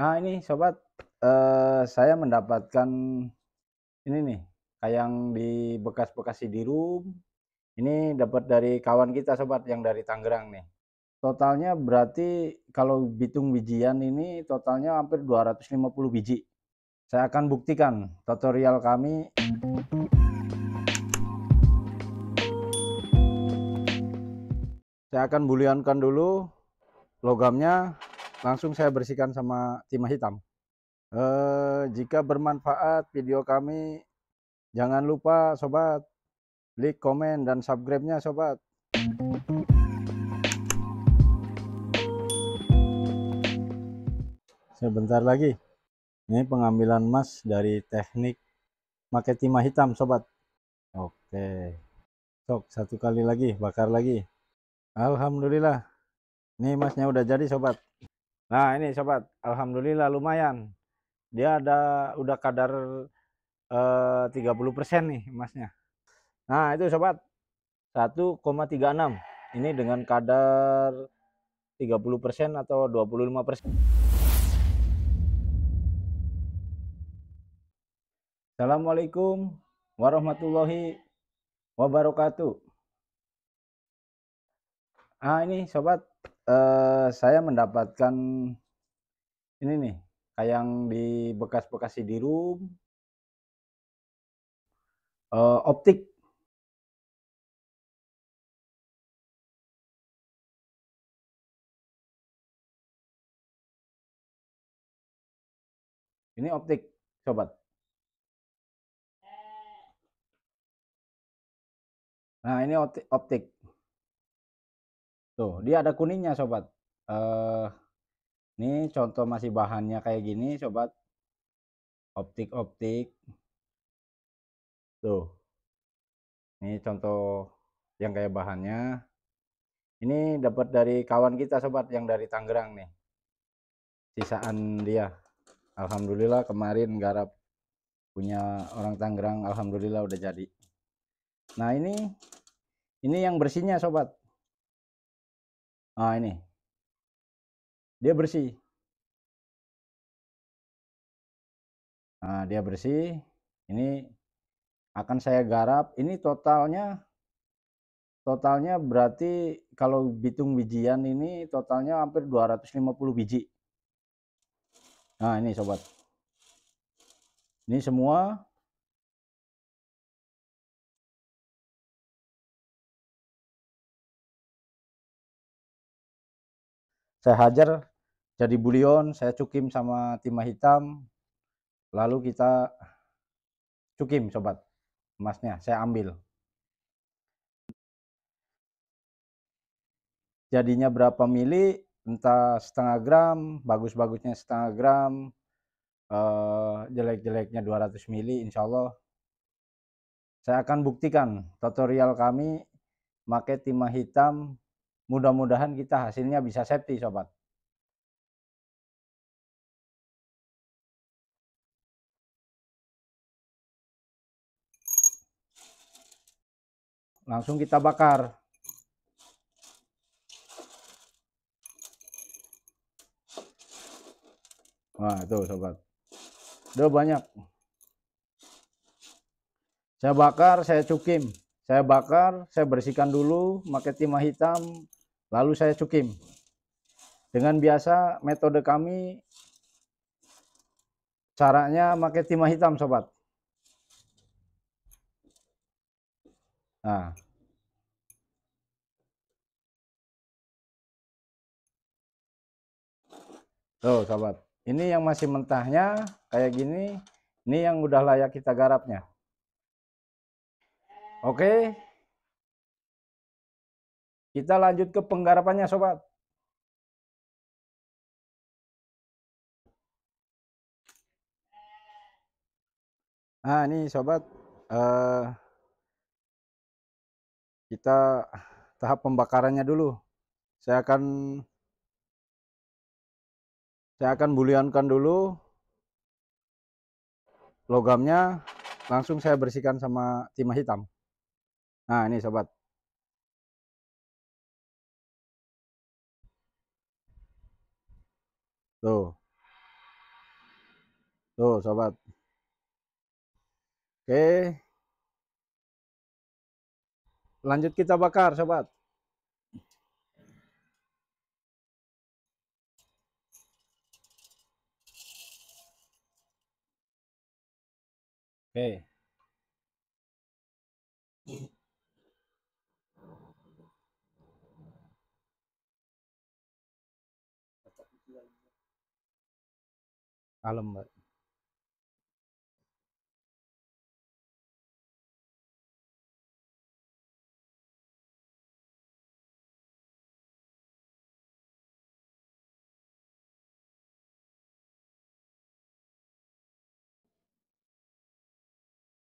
ah ini sobat uh, saya mendapatkan ini nih kayak yang di bekas bekasi di room ini dapat dari kawan kita sobat yang dari Tangerang nih totalnya berarti kalau bitung bijian ini totalnya hampir 250 biji saya akan buktikan tutorial kami saya akan buliankan dulu logamnya langsung saya bersihkan sama timah hitam. Eh, jika bermanfaat video kami, jangan lupa sobat, klik komen dan subscribe-nya sobat. Sebentar lagi, ini pengambilan emas dari teknik pakai timah hitam sobat. Oke, sok satu kali lagi, bakar lagi. Alhamdulillah, ini emasnya udah jadi sobat. Nah ini sobat, alhamdulillah lumayan. Dia ada udah kadar eh, 30% nih emasnya. Nah itu sobat 1,36. Ini dengan kadar 30% atau 25%. Assalamualaikum warahmatullahi wabarakatuh ah ini sobat eh, saya mendapatkan ini nih kayak yang di bekas-bekas di room eh, optik ini optik sobat nah ini optik. Tuh, dia ada kuningnya sobat. Eh ini contoh masih bahannya kayak gini sobat. Optik-optik. Tuh. Ini contoh yang kayak bahannya. Ini dapat dari kawan kita sobat yang dari Tangerang nih. Sisaan dia. Alhamdulillah kemarin garap punya orang Tangerang alhamdulillah udah jadi. Nah, ini ini yang bersihnya sobat Ah ini. Dia bersih. Nah, dia bersih. Ini akan saya garap. Ini totalnya totalnya berarti kalau bitung bijian ini totalnya hampir 250 biji. Nah, ini sobat. Ini semua saya hajar jadi bulion saya cukim sama timah hitam lalu kita cukim sobat emasnya saya ambil jadinya berapa mili entah setengah gram bagus-bagusnya setengah gram eh, jelek-jeleknya 200 mili insya Allah saya akan buktikan tutorial kami pakai timah hitam mudah-mudahan kita hasilnya bisa safety sobat langsung kita bakar Wah, itu, sobat. Udah banyak. Saya bakar, saya cukim. Saya bakar, saya bersihkan dulu pakai timah hitam, lalu saya cukim. Dengan biasa metode kami caranya pakai timah hitam sobat. Nah. Tuh sobat, ini yang masih mentahnya kayak gini, ini yang udah layak kita garapnya. Oke, kita lanjut ke penggarapannya sobat. Nah ini sobat, uh, kita tahap pembakarannya dulu. Saya akan saya akan buliankan dulu logamnya langsung saya bersihkan sama timah hitam. Nah, ini sobat. Tuh. Tuh, sobat. Oke. Lanjut kita bakar, sobat. Oke. mbak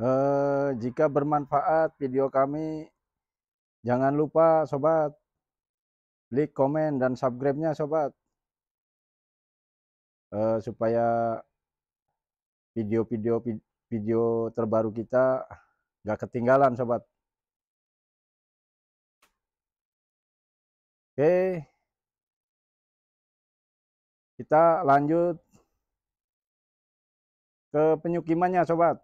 Uh, jika bermanfaat video kami, jangan lupa sobat, klik, komen, dan subscribe-nya sobat uh, supaya video-video video terbaru kita nggak ketinggalan sobat oke kita lanjut ke penyukimannya sobat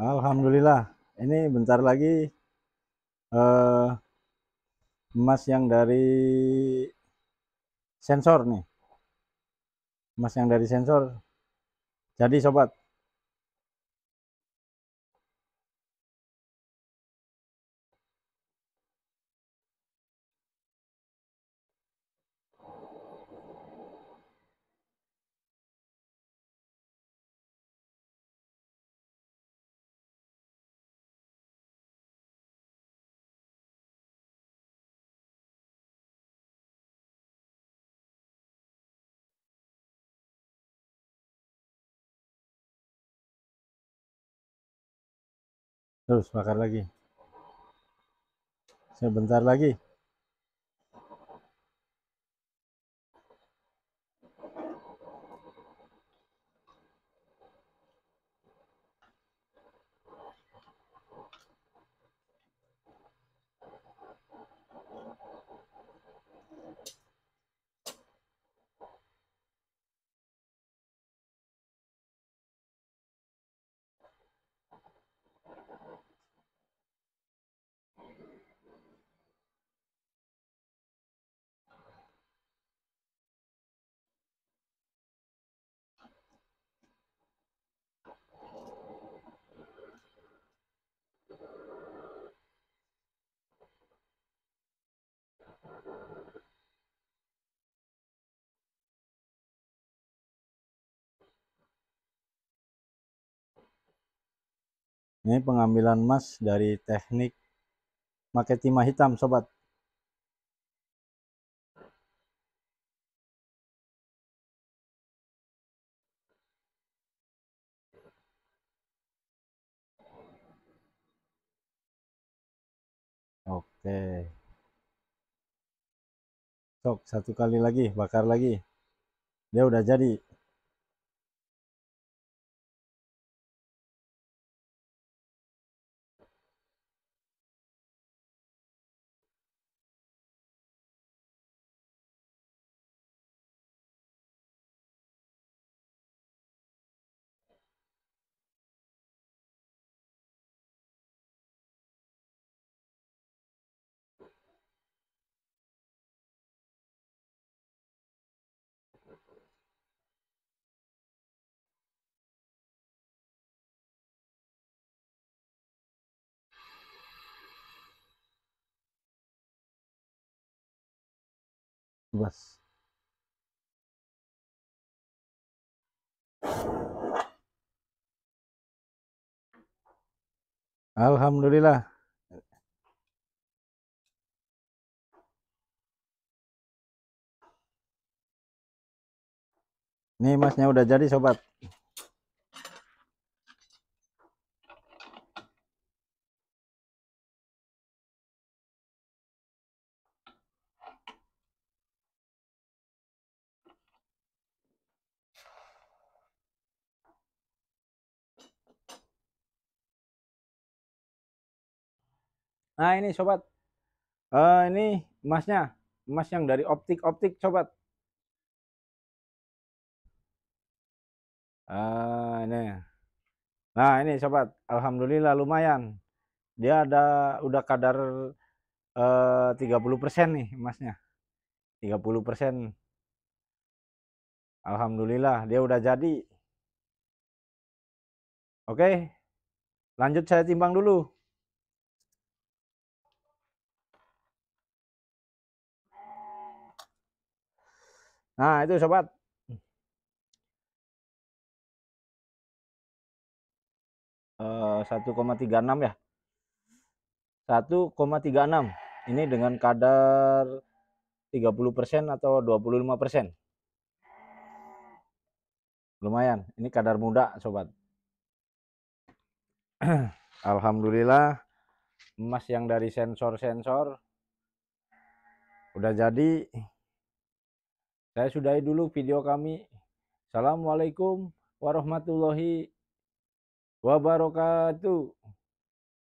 Alhamdulillah ini bentar lagi eh, emas yang dari sensor nih emas yang dari sensor jadi sobat terus bakar lagi sebentar lagi Ini pengambilan emas dari teknik pakai timah hitam, sobat. Oke. Sok, satu kali lagi, bakar lagi. Dia udah jadi. Alhamdulillah Nih masnya udah jadi sobat Nah ini sobat, uh, ini emasnya, emas yang dari optik-optik sobat. Uh, ini. Nah ini sobat, alhamdulillah lumayan. Dia ada udah kadar eh, uh, 30% nih emasnya. 30%. Alhamdulillah dia udah jadi. Oke. Lanjut saya timbang dulu. Nah, itu sobat. Uh, hmm. eh, 1,36 ya. 1,36. Ini dengan kadar 30% atau 25%. Lumayan, ini kadar muda, sobat. Alhamdulillah emas yang dari sensor-sensor udah jadi saya sudahi dulu video kami. Assalamualaikum warahmatullahi wabarakatuh.